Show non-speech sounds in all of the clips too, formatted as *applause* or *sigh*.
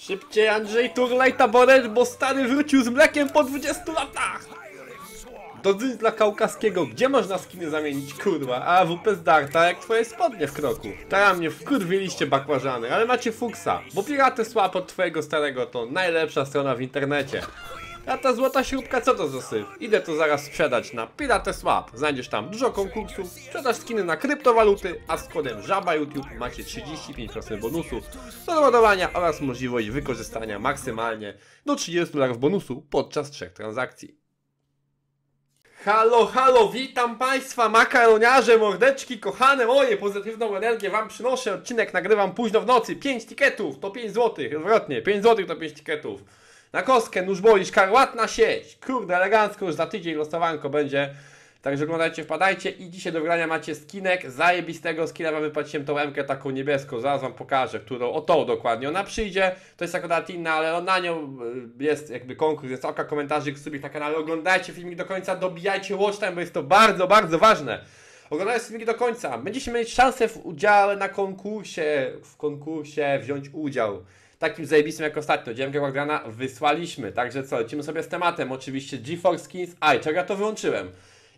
Szybciej Andrzej Turlaj taboret, bo stary wrócił z mlekiem po 20 latach! Dodzy dla kaukaskiego, gdzie można skiny zamienić, kurwa? A WP z Darta jak twoje spodnie w kroku. Teraz mnie wkurwiliście bakłażany, ale macie fuksa, bo piraty słab od twojego starego to najlepsza strona w internecie. A ta złota śrubka co to za syf? Idę to zaraz sprzedać na Pirates Lab. Znajdziesz tam dużo konkursów, sprzedaż skiny na kryptowaluty, a z kodem żaba YouTube macie 35% bonusu do ładowania oraz możliwość wykorzystania maksymalnie do 30 dolarów bonusu podczas trzech transakcji. Halo, halo, witam Państwa, makaroniarze, mordeczki, kochane moje, pozytywną energię Wam przynoszę, odcinek nagrywam późno w nocy, 5 tiketów to 5 zł, odwrotnie, 5 zł to 5 tiketów. Na kostkę, nóż boli, szkarłatna sieć. Kurde, elegancko, już za tydzień losowanko będzie. Także oglądajcie, wpadajcie i dzisiaj do grania macie skinek, zajebistego skina, wam wypłaciłem tą emkę taką niebieską, zaraz wam pokażę, którą, o tą dokładnie, ona przyjdzie, to jest akurat inna, ale na nią e, jest jakby konkurs, jest oka, komentarzyk, subik tak, na kanale, oglądajcie filmik do końca, dobijajcie watch time, bo jest to bardzo, bardzo ważne. Oglądajcie filmik do końca, będziecie mieć szansę w udziale na konkursie, w konkursie wziąć udział takim zajebistym jak ostatnio. Dziemkę Guardiana wysłaliśmy. Także co, lecimy sobie z tematem. Oczywiście GeForce Kings. Aj, czego ja to wyłączyłem?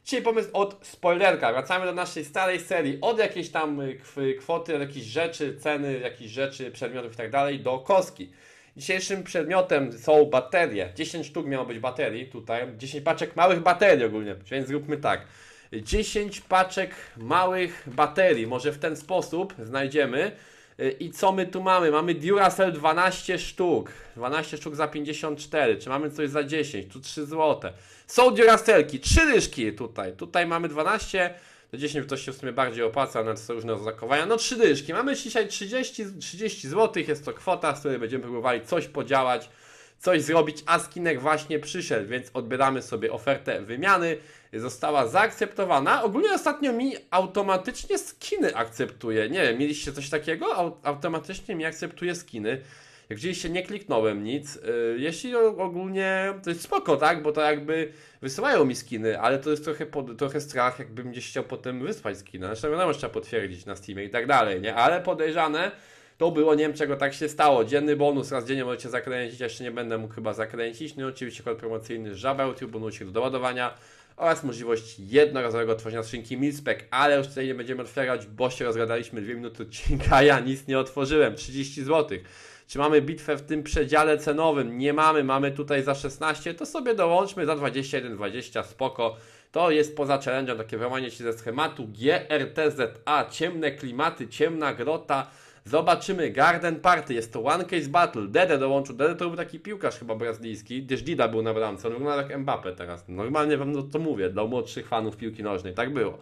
Dzisiaj pomysł od spoilerka. Wracamy do naszej starej serii. Od jakiejś tam y, kwoty, jakichś rzeczy, ceny, jakichś rzeczy, przedmiotów i tak dalej do koski. Dzisiejszym przedmiotem są baterie. 10 sztuk miało być baterii tutaj. 10 paczek małych baterii ogólnie, więc zróbmy tak. 10 paczek małych baterii. Może w ten sposób znajdziemy Y, I co my tu mamy? Mamy Duracell 12 sztuk. 12 sztuk za 54. Czy mamy coś za 10? Tu 3 złote. Są Duracelki, 3 dyszki tutaj. Tutaj mamy 12. Do 10 to się w sumie bardziej opłaca, na są różne oznakowania. No 3 dyszki. Mamy dzisiaj 30, 30 zł. Jest to kwota, z której będziemy próbowali coś podziałać coś zrobić, a skinek właśnie przyszedł, więc odbieramy sobie ofertę wymiany. Została zaakceptowana. Ogólnie ostatnio mi automatycznie skiny akceptuje. Nie wiem, mieliście coś takiego? automatycznie mi akceptuje skiny. Gdzieś się nie kliknąłem nic. Y, jeśli ogólnie to jest spoko, tak? Bo to jakby wysyłają mi skiny, ale to jest trochę, pod, trochę strach, jakbym gdzieś chciał potem wysłać skiny. Zresztą znaczy, no wiadomo, trzeba potwierdzić na Steamie i tak dalej, nie? Ale podejrzane to było, nie wiem czego tak się stało. Dzienny bonus, raz dziennie możecie zakręcić, jeszcze nie będę mógł chyba zakręcić. No oczywiście kod promocyjny żabeł, bonusik do doładowania oraz możliwość jednorazowego tworzenia skrzynki Milspec, ale już tutaj nie będziemy otwierać, bo się rozgadaliśmy 2 minuty odcinka, ja nic nie otworzyłem, 30 zł. Czy mamy bitwę w tym przedziale cenowym? Nie mamy, mamy tutaj za 16, to sobie dołączmy za 21,20, spoko. To jest poza challenge'em, takie wyłamanie się ze schematu GRTZA, ciemne klimaty, ciemna grota, Zobaczymy. Garden Party, jest to One Case Battle. Dede dołączył. Dede to był taki piłkarz chyba brazylijski. Dieżdida był na bramce. On wygląda jak Mbappe teraz. Normalnie wam to mówię, dla młodszych fanów piłki nożnej. Tak było.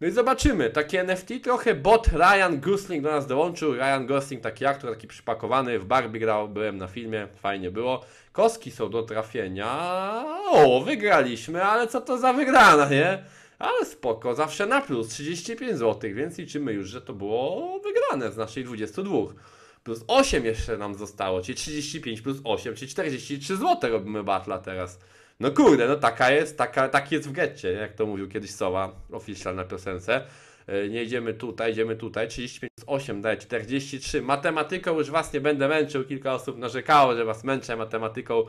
No i zobaczymy, takie NFT, trochę bot Ryan Gosling do nas dołączył, Ryan Gosling taki aktor, taki przypakowany, w Barbie grał, byłem na filmie, fajnie było. Koski są do trafienia, o, wygraliśmy, ale co to za wygrana, nie? Ale spoko, zawsze na plus 35 zł, więc liczymy już, że to było wygrane z naszej 22. Plus 8 jeszcze nam zostało, czyli 35 plus 8, czyli 43 zł robimy batla teraz. No kurde, no taka jest, taka, tak jest w getcie, jak to mówił kiedyś Sowa, oficjal na piosence. E, nie idziemy tutaj, idziemy tutaj. 35 plus 8 daje 43. Matematyką już was nie będę męczył. Kilka osób narzekało, że was męczę matematyką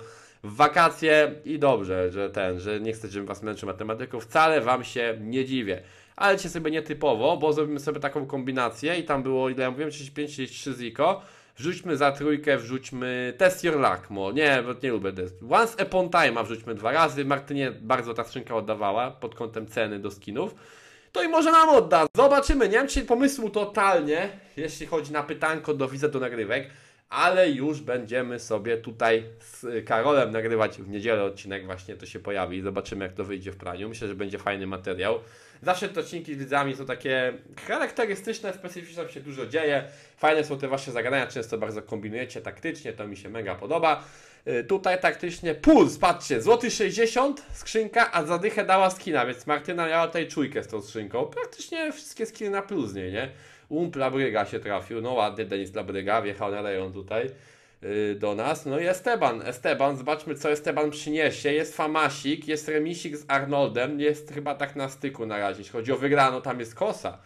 w wakacje i dobrze, że ten, że nie chcę, żebym was męczył matematyką, wcale wam się nie dziwię. Ale cię sobie nietypowo, bo zrobimy sobie taką kombinację i tam było, ile ja mówiłem, 35, 33 ziko. Wrzućmy za trójkę, wrzućmy test your luck, mo. Nie, bo nie lubię test. Once upon time wrzućmy dwa razy. Martynie bardzo ta skrzynka oddawała pod kątem ceny do skinów to i może nam odda. Zobaczymy, nie mam dzisiaj pomysłu totalnie, jeśli chodzi na pytanko do widza do nagrywek ale już będziemy sobie tutaj z Karolem nagrywać w niedzielę odcinek właśnie to się pojawi i zobaczymy jak to wyjdzie w praniu. Myślę, że będzie fajny materiał. Zawsze te odcinki z widzami są takie charakterystyczne, specyficzne, tam się dużo dzieje. Fajne są te wasze zagrania, często bardzo kombinujecie taktycznie, to mi się mega podoba. Y, tutaj taktycznie puls, patrzcie, złoty 60, skrzynka, a zadychę dała skina, więc Martyna miała tutaj czujkę z tą skrzynką. Praktycznie wszystkie skiny na plus, nie? nie? Um Labryga się trafił, no ładny Denis Labryga, wjechał na rejon tutaj y, do nas. No i Esteban, Esteban, zobaczmy co Esteban przyniesie. Jest Famasik, jest remisik z Arnoldem, jest chyba tak na styku na razie. Jeśli chodzi o wygrano, tam jest kosa.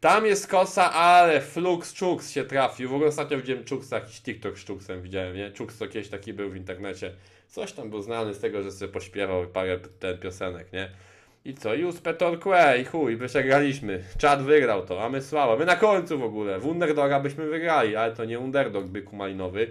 Tam jest kosa, ale Flux Czuks się trafił. W ogóle ostatnio widziałem Czuksa, jakiś TikTok z Czuksem widziałem, nie? Czuks to kiedyś taki był w internecie. Coś tam był znany z tego, że sobie pośpiewał parę ten piosenek, nie? I co? Juspe Torque i chuj, przegraliśmy. Czad wygrał to, a my słabo. My na końcu w ogóle. W Underdoga byśmy wygrali, ale to nie Underdog z byku malinowy.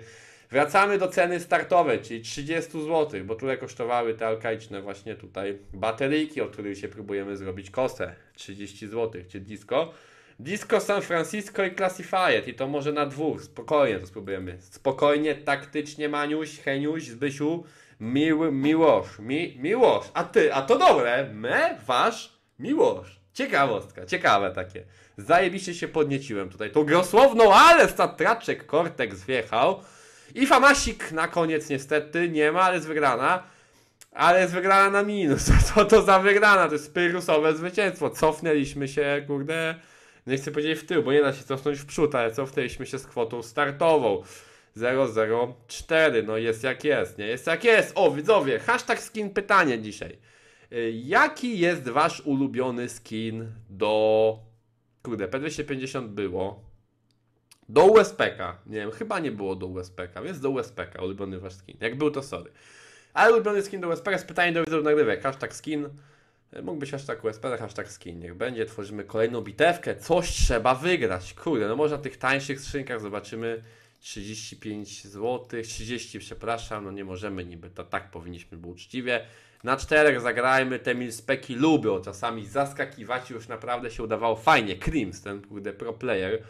Wracamy do ceny startowej, czyli 30 zł, bo tyle kosztowały te alkaiczne właśnie tutaj bateryjki, od których się próbujemy zrobić kosę. 30 zł, czy disco. Disco San Francisco i Classified i to może na dwóch, spokojnie to spróbujemy. Spokojnie, taktycznie Maniuś, Heniuś, Zbysiu. Mił, Miłosz, mi, Miłosz, a ty, a to dobre, me, wasz, Miłosz. Ciekawostka, ciekawe takie. Zajebiście się podnieciłem tutaj. Tą grosłowną, ale statraczek Kortek zwiechał. I Famasik na koniec niestety nie ma, ale jest wygrana. Ale jest wygrana na minus. *laughs* Co to za wygrana? To jest pyrusowe zwycięstwo. Cofnęliśmy się, kurde, nie chcę powiedzieć w tył, bo nie da się cofnąć w przód, ale cofnęliśmy się z kwotą startową. 004. No jest jak jest, nie? Jest jak jest. O, widzowie, hashtag skin pytanie dzisiaj. Y, jaki jest wasz ulubiony skin do... Kurde, P250 było. Do USPK. Nie wiem, chyba nie było do USPK, więc do USPK ulubiony wasz skin. Jak był, to sorry. Ale ulubiony skin do USPK jest pytanie do widzów nagrywek. Hashtag skin. Y, Mógłbyś hashtag USPK, hashtag skin. Niech będzie, tworzymy kolejną bitewkę. Coś trzeba wygrać. Kurde, no może na tych tańszych skrzynkach zobaczymy 35 zł, 30 przepraszam, no nie możemy niby, to tak powinniśmy był uczciwie. Na czterech zagrajmy, te milspeki lubią czasami zaskakiwać, już naprawdę się udawało fajnie. Krims, ten kurde pro player.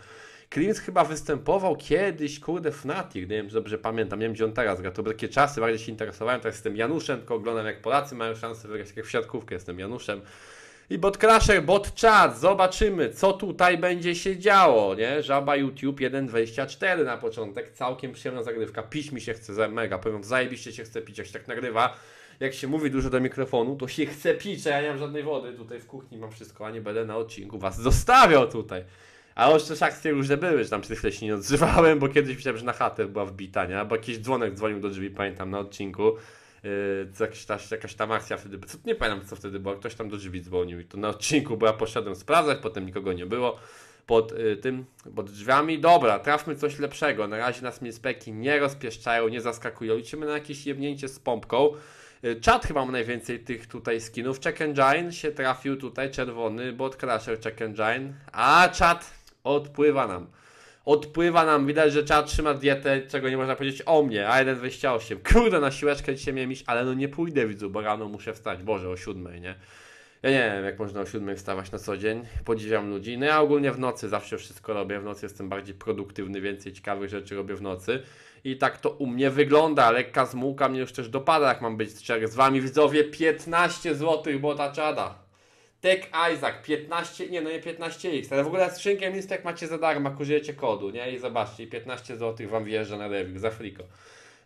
Krims chyba występował kiedyś, kurde, Fnatic, nie wiem, dobrze pamiętam, nie wiem gdzie on teraz gra, to takie czasy, bardziej się interesowałem, teraz jestem Januszem, tylko oglądam jak Polacy mają szansę wygrać, jak w siatkówkę jestem Januszem. I bot crasher, bot chat, zobaczymy, co tutaj będzie się działo, nie? Żaba YouTube 1.24 na początek, całkiem przyjemna zagrywka. Pić mi się chce, mega, powiem, zajebiście się chce pić, jak się tak nagrywa. Jak się mówi dużo do mikrofonu, to się chce pić, a ja nie mam żadnej wody tutaj w kuchni, mam wszystko, a nie będę na odcinku was zostawiał tutaj. A już też akcje różne były, że tam tych leśni nie odzywałem, bo kiedyś myślałem, że na chatę była wbita, nie? Bo jakiś dzwonek dzwonił do drzwi, pamiętam, na odcinku. Y, jakaś, ta, jakaś tam akcja wtedy, co, nie pamiętam co wtedy było, ktoś tam do drzwi dzwonił i to na odcinku, bo ja poszedłem sprawdzać, potem nikogo nie było pod y, tym, pod drzwiami. Dobra, trafmy coś lepszego, na razie nas mispeki nie rozpieszczają, nie zaskakują, liczymy na jakieś jebnięcie z pompką. Y, czat chyba ma najwięcej tych tutaj skinów. Check Engine się trafił tutaj, czerwony, bot crusher Check Engine. A czat odpływa nam odpływa nam, widać, że trzeba trzymać dietę, czego nie można powiedzieć o mnie, a 1,28. Kurde, na siłeczkę dzisiaj miałem iść, ale no nie pójdę widzu, bo rano muszę wstać, Boże, o 7, nie? Ja nie wiem, jak można o 7 wstawać na co dzień, podziwiam ludzi. No ja ogólnie w nocy zawsze wszystko robię, w nocy jestem bardziej produktywny, więcej ciekawych rzeczy robię w nocy. I tak to u mnie wygląda, lekka zmułka mnie już też dopada, jak mam być szczery z Wami, widzowie, 15 zł, bo ta czada. Tech Isaac 15, nie no nie 15x, ale w ogóle z skrzynkiem jak macie za darmo, kurzujecie kodu, nie? I zobaczcie, 15 zł wam wjeżdża na rewik, za friko.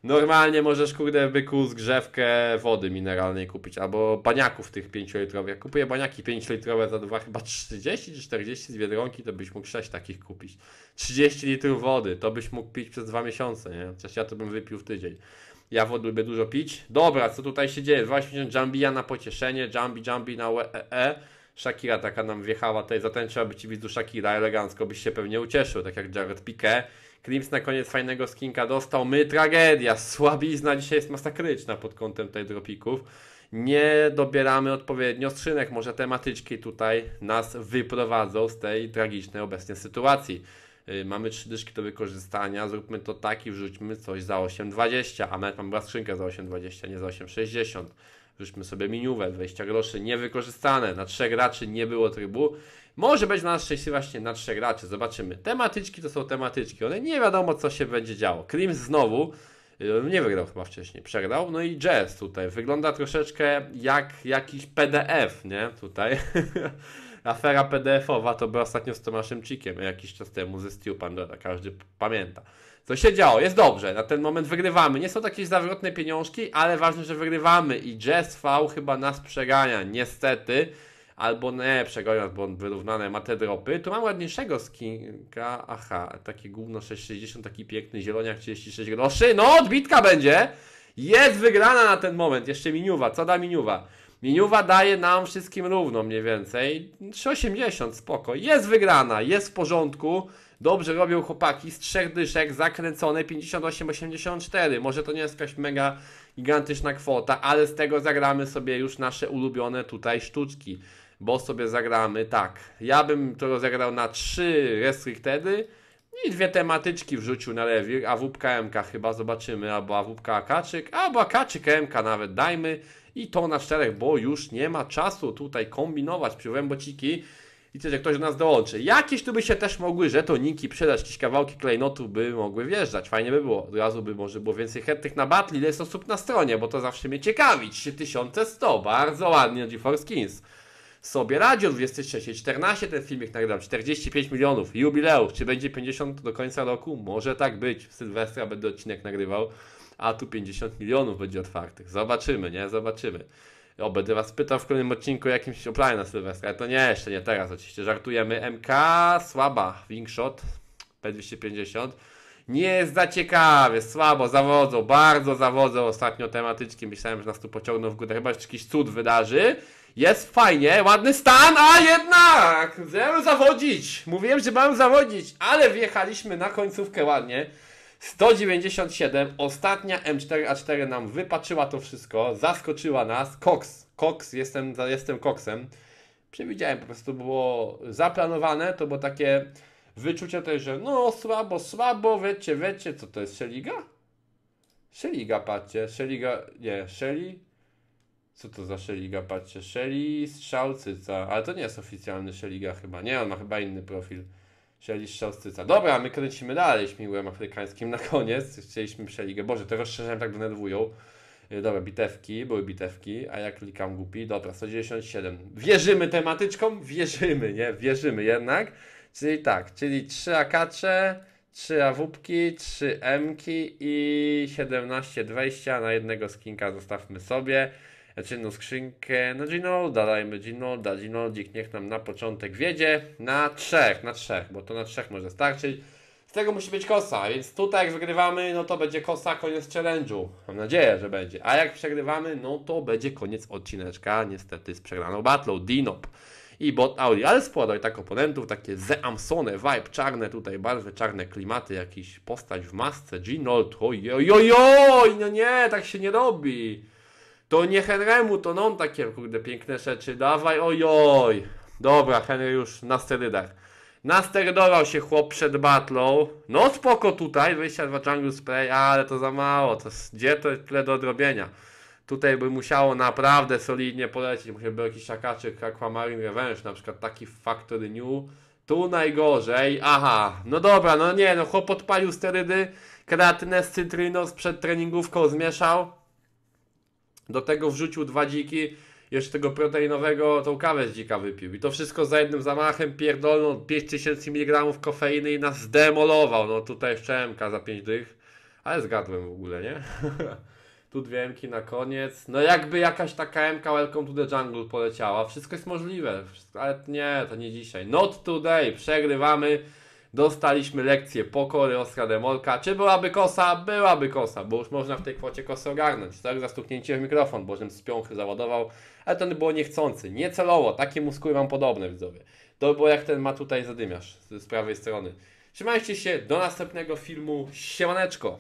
Normalnie możesz, kurde, byku zgrzewkę wody mineralnej kupić, albo baniaków tych 5-litrowych. Jak kupuję baniaki 5-litrowe za dwa, chyba 30 czy 40 z Biedronki, to byś mógł 6 takich kupić. 30 litrów wody, to byś mógł pić przez dwa miesiące, nie? Chociaż ja to bym wypił w tydzień. Ja wody lubię dużo pić. Dobra, co tutaj się dzieje? 280 Jambija na pocieszenie, Jambi, Jambi na UE. E, e. Shakira taka nam wjechała tutaj, by ci widzu Shakira elegancko, byś się pewnie ucieszył, tak jak Jared Piquet. Klims na koniec fajnego skinka dostał. My tragedia, słabizna dzisiaj jest masakryczna pod kątem tej dropików. Nie dobieramy odpowiednio skrzynek, może tematyczki tutaj nas wyprowadzą z tej tragicznej obecnie sytuacji. Y, mamy trzy dyszki do wykorzystania, zróbmy to tak i wrzućmy coś za 8,20, a nawet mam była skrzynka za 8,20, nie za 8,60. Wrzućmy sobie miniówę, 20 groszy niewykorzystane, na trzech graczy nie było trybu. Może być na nas szczęśliwy właśnie na trzech graczy, zobaczymy. Tematyczki to są tematyczki, one nie wiadomo co się będzie działo. Krims znowu, y, nie wygrał chyba wcześniej, przegrał. No i Jazz tutaj wygląda troszeczkę jak jakiś PDF, nie? Tutaj. *laughs* Afera PDF-owa to była ostatnio z Tomaszem Cikiem jakiś czas temu ze Steel Pandora, każdy pamięta. Co się działo? Jest dobrze, na ten moment wygrywamy. Nie są takie zawrotne pieniążki, ale ważne, że wygrywamy i Jazz V chyba nas przegania, niestety. Albo nie, przegoniąc, bo on wyrównane ma te dropy. Tu mam ładniejszego skinka. Aha, taki gówno 660, taki piękny zieloniak 36 groszy. No, odbitka będzie! Jest wygrana na ten moment. Jeszcze miniuwa. Co da miniuwa? Miniuwa daje nam wszystkim równo mniej więcej. 3,80 spoko. Jest wygrana, jest w porządku. Dobrze robią chłopaki z trzech dyszek, zakręcone 58,84. Może to nie jest jakaś mega gigantyczna kwota, ale z tego zagramy sobie już nasze ulubione tutaj sztuczki. Bo sobie zagramy tak. Ja bym to rozegrał na 3 restrictedy i dwie tematyczki wrzucił na rewir, AWPka MK chyba, zobaczymy, albo AWPka Akaczyk, albo Akaczyk MK nawet dajmy. I to na czterech, bo już nie ma czasu tutaj kombinować przy wębociki. I też jak ktoś do nas dołączy. Jakieś tu by się też mogły żetoniki przydać, jakieś kawałki klejnotów by mogły wjeżdżać. Fajnie by było. Od razu by może było więcej chętnych na battle, ile jest osób na stronie, bo to zawsze mnie ciekawi. 3100, bardzo ładnie GeForce Kings sobie radzi o 23.14. Ten filmik nagrywał? 45 milionów, jubileusz, czy będzie 50 do końca roku? Może tak być, w Sylwestra będę odcinek nagrywał, a tu 50 milionów będzie otwartych. Zobaczymy, nie? Zobaczymy. O, będę was pytał w kolejnym odcinku o jakimś oplanie na Sylwestra. To nie, jeszcze nie teraz oczywiście. Żartujemy. MK, słaba. Wingshot, P250. Nie jest za ciekawie, słabo, zawodzą, bardzo zawodzą ostatnio tematyczki. Myślałem, że nas tu pociągną w górę, chyba że jakiś cud wydarzy. Jest fajnie, ładny stan, a jednak! Miałem zawodzić! Mówiłem, że mam zawodzić, ale wjechaliśmy na końcówkę ładnie. 197, ostatnia M4A4 nam wypaczyła to wszystko, zaskoczyła nas. Cox, Cox, jestem, jestem Coxem. Przewidziałem, po prostu było zaplanowane, to było takie wyczucie tutaj, że no słabo, słabo, wiecie, wiecie, co to jest, Szeliga? Szeliga, patrzcie, Szeliga, nie, Szeli, co to za Szeliga? Patrzcie, Szeli Strzałcyca, ale to nie jest oficjalny Szeliga chyba, nie, on ma chyba inny profil. Szeli Strzałcyca. Dobra, my kręcimy dalej śmigłem afrykańskim na koniec. Chcieliśmy Szeligę. Boże, te rozszerzenia tak denerwują. E, dobra, bitewki, były bitewki, a ja klikam głupi. Dobra, 197. Wierzymy tematyczkom? Wierzymy, nie? Wierzymy jednak. Czyli tak, czyli 3 akacze, 3 awupki, 3 emki i 17-20 na jednego skinka zostawmy sobie znaczy no skrzynkę, na Ginolda dajmy, Ginolda, Ginoldik niech nam na początek wiedzie, na trzech, na trzech, bo to na trzech może starczyć. Z tego musi być kosa, więc tutaj jak wygrywamy, no to będzie kosa, koniec challenge'u. Mam nadzieję, że będzie. A jak przegrywamy, no to będzie koniec odcineczka, niestety z przegraną battle, Dinop i bot Audi, ale sporo i tak oponentów, takie zeamsone, vibe, czarne tutaj barwy, czarne klimaty, jakiś postać w masce, Ginold, ojojojoj, no nie, tak się nie robi. To nie Henrymu, to on takie kurde piękne rzeczy. Dawaj, ojoj. Dobra, Henry już na sterydach. Nasterdował się chłop przed batlą. No spoko tutaj, 22 jungle spray, ale to za mało. To, gdzie to jest tyle do odrobienia? Tutaj by musiało naprawdę solidnie polecieć. Musiałby jakiś akaczyk Aquamarine Revenge, na przykład taki Factory New. Tu najgorzej. Aha, no dobra, no nie, no chłop odpalił sterydy, kreatynę z cytryną przed treningówką zmieszał. Do tego wrzucił dwa dziki, jeszcze tego proteinowego, tą kawę z dzika wypił. I to wszystko za jednym zamachem pierdolną 5000 mg kofeiny i nas zdemolował. No tutaj jeszcze MK za 5 dych, ale zgadłem w ogóle, nie? *laughs* tu dwie MK na koniec. No jakby jakaś taka MK Welcome to the Jungle poleciała. Wszystko jest możliwe, ale nie, to nie dzisiaj. Not today, przegrywamy. Dostaliśmy lekcję pokory Oskar Demolka. Czy byłaby kosa? Byłaby kosa, bo już można w tej kwocie kosę ogarnąć, tak? Zastuknięcie w mikrofon, bo żem z załadował, ale ten było niechcący, niecelowo. Takie muskuły mam podobne, widzowie. To było jak ten ma tutaj zadymiarz z prawej strony. Trzymajcie się, do następnego filmu. Siemaneczko!